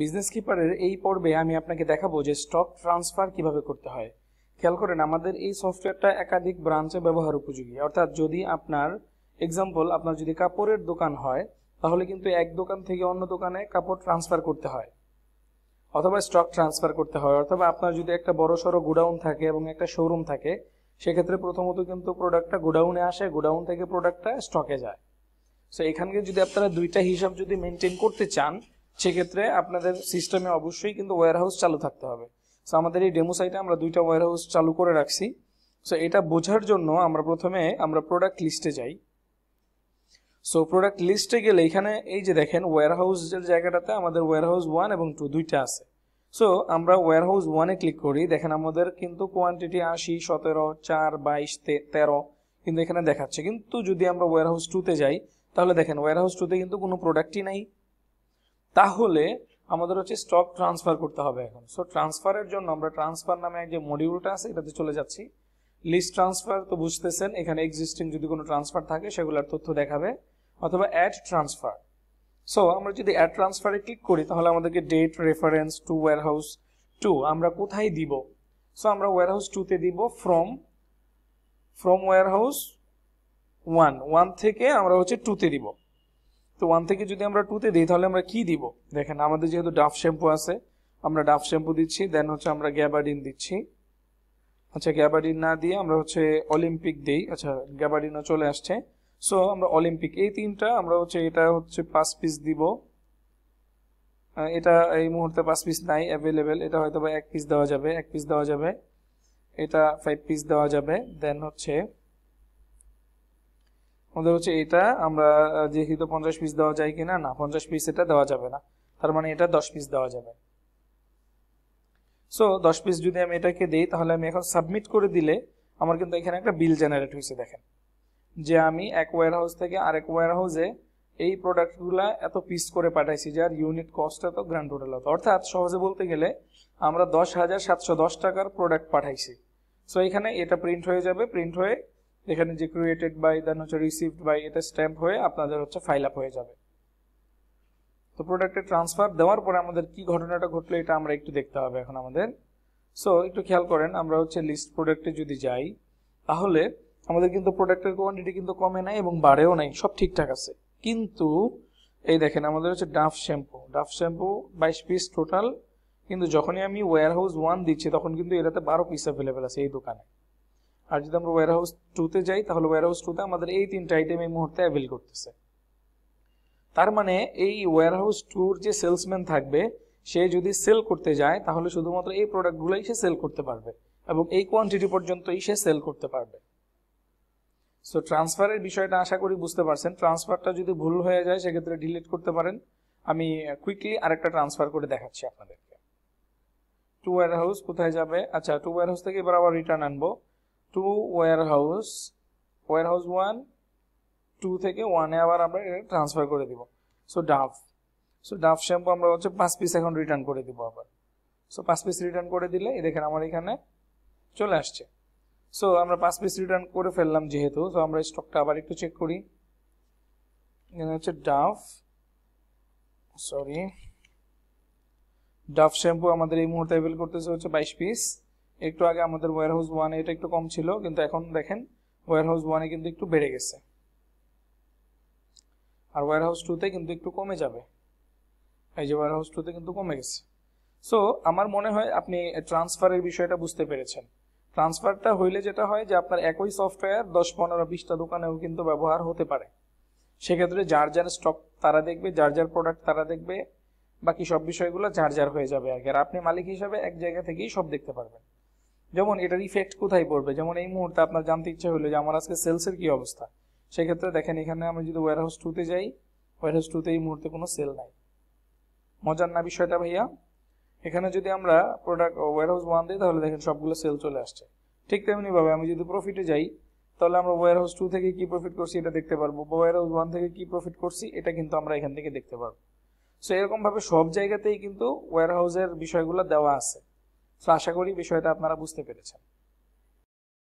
business কিপারের এই পর্বে আমি আপনাকে দেখাবো যে স্টক ট্রান্সফার কিভাবে করতে হয় খেয়াল করেন আমাদের এই সফটওয়্যারটা একাধিক ব্রাঞ্চে ব্যবহার উপযোগী অর্থাৎ যদি আপনার এক্সাম্পল আপনার যদি কাপড়ের দোকান হয় তাহলে কিন্তু এক দোকান থেকে অন্য দোকানে কাপড় ট্রান্সফার করতে হয় অথবা স্টক ট্রান্সফার করতে হয় অথবা আপনার যদি একটা বড় সড়ো গোডাউন থাকে এবং একটা শোরুম থাকে সেক্ষেত্রে প্রথমত কিন্তু প্রোডাক্টটা গোডাউনে আসে গোডাউন থেকে প্রোডাক্টটা স্টকে যায় সো এখানকে যদি আপনারা দুইটা হিসাব যদি মেনটেন করতে চান সেক্ষেত্রে আপনাদের সিস্টেমে অবশ্যই কিন্তু ওয়্যারহাউস চালু থাকতে হবে সো আমাদের এই ডেমো সাইটে আমরা দুইটা হাউস চালু করে রাখছি সো এটা বোঝার জন্য আমরা প্রথমে আমরা প্রোডাক্ট লিস্টে যাই সো প্রোডাক্ট লিস্টে গেলে এখানে এই যে দেখেন যে জায়গাটাতে আমাদের ওয়্যারহাউস ওয়ান এবং টু দুইটা আছে সো আমরা ওয়্যারহাউস ওয়ানে ক্লিক করি দেখেন আমাদের কিন্তু কোয়ান্টিটি আশি সতেরো চার বাইশ তেরো কিন্তু এখানে দেখাচ্ছে কিন্তু যদি আমরা হাউস টুতে যাই তাহলে দেখেন হাউস টুতে কিন্তু কোনো প্রোডাক্টই নাই তাহলে আমাদের হচ্ছে স্টক ট্রান্সফার করতে হবে এখন সো ট্রান্সফারের জন্য আমরা ট্রান্সফার নামে এক যে মডিউলটা আছে এটাতে চলে যাচ্ছি লিস্ট ট্রান্সফার তো বুঝতেছেন এখানে এক্সিস্টিং যদি কোনো ট্রান্সফার থাকে সেগুলোর তথ্য দেখাবে অথবা অ্যাড ট্রান্সফার সো আমরা যদি অ্যাড ট্রান্সফারে ক্লিক করি তাহলে আমাদেরকে date reference to warehouse two আমরা কোথায় দিব সো আমরা ওয়্যারহাউস টুতে দিব from from warehouse one one থেকে আমরা হচ্ছে টুতে দিব তো ওয়ান থেকে যদি আমরা টুতে দিই তাহলে আমরা কি দিব দেখেন আমাদের যেহেতু ডাফ শ্যাম্পু আছে আমরা ডাফ শ্যাম্পু দিচ্ছি দেন হচ্ছে আমরা গ্যাবাডিন দিচ্ছি আচ্ছা গ্যাবাডিন না দিয়ে আমরা হচ্ছে অলিম্পিক দিই আচ্ছা গ্যাবাডিনও চলে আসছে সো আমরা অলিম্পিক এই তিনটা আমরা হচ্ছে এটা হচ্ছে পাঁচ পিস দিব এটা এই মুহূর্তে পাঁচ পিস নাই অ্যাভেলেবেল এটা হয়তো বা এক পিস দেওয়া যাবে এক পিস দেওয়া যাবে এটা ফাইভ পিস দেওয়া যাবে দেন হচ্ছে আমাদের হচ্ছে এটা আমরা যেহেতু পঞ্চাশ পিস দেওয়া যায় কিনা না পঞ্চাশ পিস এটা দেওয়া যাবে না তার মানে এটা দশ পিস দেওয়া যাবে সো দশ পিস যদি আমি এটাকে দিই তাহলে আমি এখন সাবমিট করে দিলে আমার কিন্তু এখানে একটা বিল জেনারেট হয়েছে দেখেন যে আমি এক ওয়ার হাউস থেকে আরেক ওয়ার হাউসে এই প্রোডাক্টগুলো এত পিস করে পাঠাইছি যার ইউনিট কস্ট এত গ্র্যান্ড টোটাল হতো অর্থাৎ সহজে বলতে গেলে আমরা দশ হাজার সাতশো দশ টাকার প্রোডাক্ট পাঠাইছি সো এখানে এটা প্রিন্ট হয়ে যাবে প্রিন্ট হয়ে এখানে যে ক্রিয়েটেড বাই দেন হচ্ছে রিসিভড বাই এটা স্ট্যাম্প হয়ে আপনাদের হচ্ছে ফাইল আপ হয়ে যাবে তো প্রোডাক্টের ট্রান্সফার দেওয়ার পরে আমাদের কি ঘটনাটা ঘটলো এটা আমরা একটু দেখতে হবে এখন আমাদের সো একটু খেয়াল করেন আমরা হচ্ছে লিস্ট প্রোডাক্টে যদি যাই তাহলে আমাদের কিন্তু প্রোডাক্টের কোয়ান্টিটি কিন্তু কমে নাই এবং বাড়েও নাই সব ঠিকঠাক আছে কিন্তু এই দেখেন আমাদের হচ্ছে ডাফ শ্যাম্পু ডাফ শ্যাম্পু বাইশ পিস টোটাল কিন্তু যখনই আমি ওয়ার হাউস ওয়ান দিচ্ছি তখন কিন্তু এটাতে বারো পিস অ্যাভেলেবেল আছে এই দোকানে আর যদি আমরা ওয়ার হাউস টুতে যাই তাহলে ওয়ার হাউস টুতে আমাদের এই তিনটা আইটেম এই মুহূর্তে অ্যাভেল করতেছে তার মানে এই ওয়ার হাউস টুর যে সেলসম্যান থাকবে সে যদি সেল করতে যায় তাহলে শুধুমাত্র এই প্রোডাক্টগুলোই সে সেল করতে পারবে এবং এই কোয়ান্টিটি পর্যন্তই সে সেল করতে পারবে সো ট্রান্সফারের বিষয়টা আশা করি বুঝতে পারছেন ট্রান্সফারটা যদি ভুল হয়ে যায় সেক্ষেত্রে ডিলিট করতে পারেন আমি কুইকলি আরেকটা ট্রান্সফার করে দেখাচ্ছি আপনাদেরকে টু ওয়ার হাউস কোথায় যাবে আচ্ছা টু ওয়ার হাউস থেকে এবার আবার রিটার্ন আনবো to warehouse warehouse one two থেকে ওয়ানে আবার আমরা এটা ট্রান্সফার করে দিব so Dove so Dove shampoo আমরা হচ্ছে পাঁচ পিস এখন রিটার্ন করে দিব আবার সো পাঁচ পিস রিটার্ন করে দিলে দেখেন আমার এখানে চলে আসছে সো আমরা পাঁচ পিস রিটার্ন করে ফেললাম যেহেতু তো আমরা স্টকটা আবার একটু চেক করি এখানে হচ্ছে ডাফ সরি ডাফ শ্যাম্পু আমাদের এই মুহূর্তে অ্যাভেল করতেছে হচ্ছে বাইশ পিস একটু আগে আমাদের হাউস ওয়ানে এটা একটু কম ছিল কিন্তু এখন দেখেন হাউস ওয়ানে কিন্তু একটু বেড়ে গেছে আর হাউস টুতে কিন্তু একটু কমে যাবে এই যে হাউস টুতে কিন্তু কমে গেছে সো আমার মনে হয় আপনি ট্রান্সফারের বিষয়টা বুঝতে পেরেছেন ট্রান্সফারটা হইলে যেটা হয় যে আপনার একই সফটওয়্যার দশ পনেরো বিশটা দোকানেও কিন্তু ব্যবহার হতে পারে সেক্ষেত্রে যার যার স্টক তারা দেখবে যার যার প্রোডাক্ট তারা দেখবে বাকি সব বিষয়গুলো যার যার হয়ে যাবে আর আপনি মালিক হিসাবে এক জায়গা থেকেই সব দেখতে পারবেন যেমন এটার ইফেক্ট কোথায় পড়বে যেমন এই মুহূর্তে আপনার জানতে ইচ্ছা হলো যে আমার আজকে সেলসের কি অবস্থা সেক্ষেত্রে দেখেন এখানে আমি যদি হাউস টুতে যাই হাউস টুতে এই মুহূর্তে কোনো সেল নাই মজার না বিষয়টা ভাইয়া এখানে যদি আমরা প্রোডাক্ট হাউস ওয়ান দিই তাহলে দেখেন সবগুলো সেল চলে আসছে ঠিক তেমনিভাবে আমি যদি প্রফিটে যাই তাহলে আমরা হাউস টু থেকে কি প্রফিট করছি এটা দেখতে পারবো বা হাউস ওয়ান থেকে কি প্রফিট করছি এটা কিন্তু আমরা এখান থেকে দেখতে পারবো সো এরকমভাবে সব জায়গাতেই কিন্তু হাউসের বিষয়গুলো দেওয়া আছে তো আশা করি বিষয়টা আপনারা বুঝতে পেরেছেন